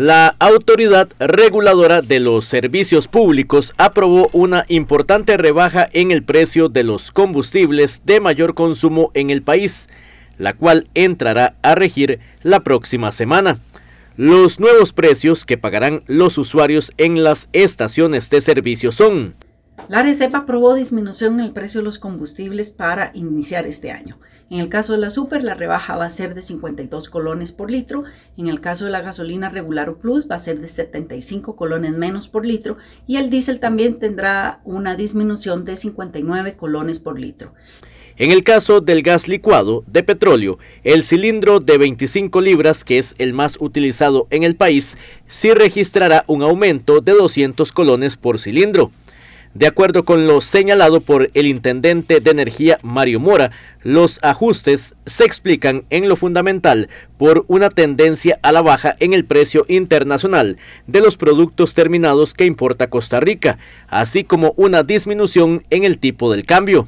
La autoridad reguladora de los servicios públicos aprobó una importante rebaja en el precio de los combustibles de mayor consumo en el país, la cual entrará a regir la próxima semana. Los nuevos precios que pagarán los usuarios en las estaciones de servicio son la reserva aprobó disminución en el precio de los combustibles para iniciar este año. En el caso de la super, la rebaja va a ser de 52 colones por litro. En el caso de la gasolina regular o plus, va a ser de 75 colones menos por litro. Y el diésel también tendrá una disminución de 59 colones por litro. En el caso del gas licuado de petróleo, el cilindro de 25 libras, que es el más utilizado en el país, sí registrará un aumento de 200 colones por cilindro. De acuerdo con lo señalado por el intendente de Energía Mario Mora, los ajustes se explican en lo fundamental por una tendencia a la baja en el precio internacional de los productos terminados que importa Costa Rica, así como una disminución en el tipo del cambio.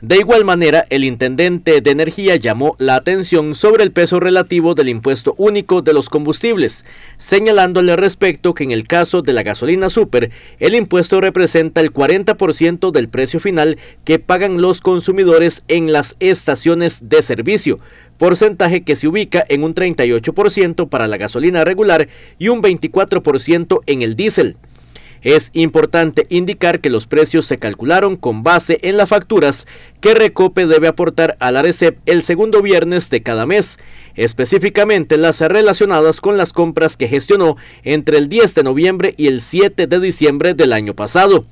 De igual manera, el intendente de Energía llamó la atención sobre el peso relativo del impuesto único de los combustibles, señalándole al respecto que en el caso de la gasolina super, el impuesto representa el 40% del precio final que pagan los consumidores en las estaciones de servicio, porcentaje que se ubica en un 38% para la gasolina regular y un 24% en el diésel. Es importante indicar que los precios se calcularon con base en las facturas que Recope debe aportar a la RECEP el segundo viernes de cada mes, específicamente las relacionadas con las compras que gestionó entre el 10 de noviembre y el 7 de diciembre del año pasado.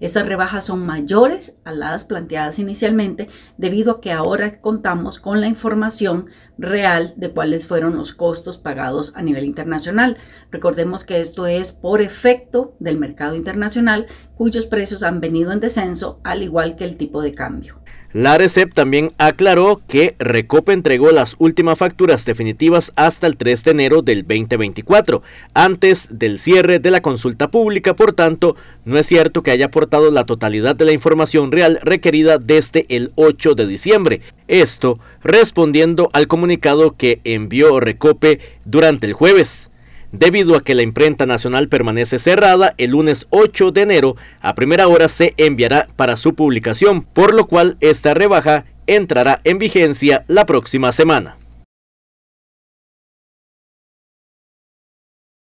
Estas rebajas son mayores a las planteadas inicialmente debido a que ahora contamos con la información real de cuáles fueron los costos pagados a nivel internacional. Recordemos que esto es por efecto del mercado internacional cuyos precios han venido en descenso al igual que el tipo de cambio. La RECEP también aclaró que Recope entregó las últimas facturas definitivas hasta el 3 de enero del 2024, antes del cierre de la consulta pública, por tanto, no es cierto que haya aportado la totalidad de la información real requerida desde el 8 de diciembre. Esto respondiendo al comunicado que envió Recope durante el jueves. Debido a que la imprenta nacional permanece cerrada, el lunes 8 de enero a primera hora se enviará para su publicación, por lo cual esta rebaja entrará en vigencia la próxima semana.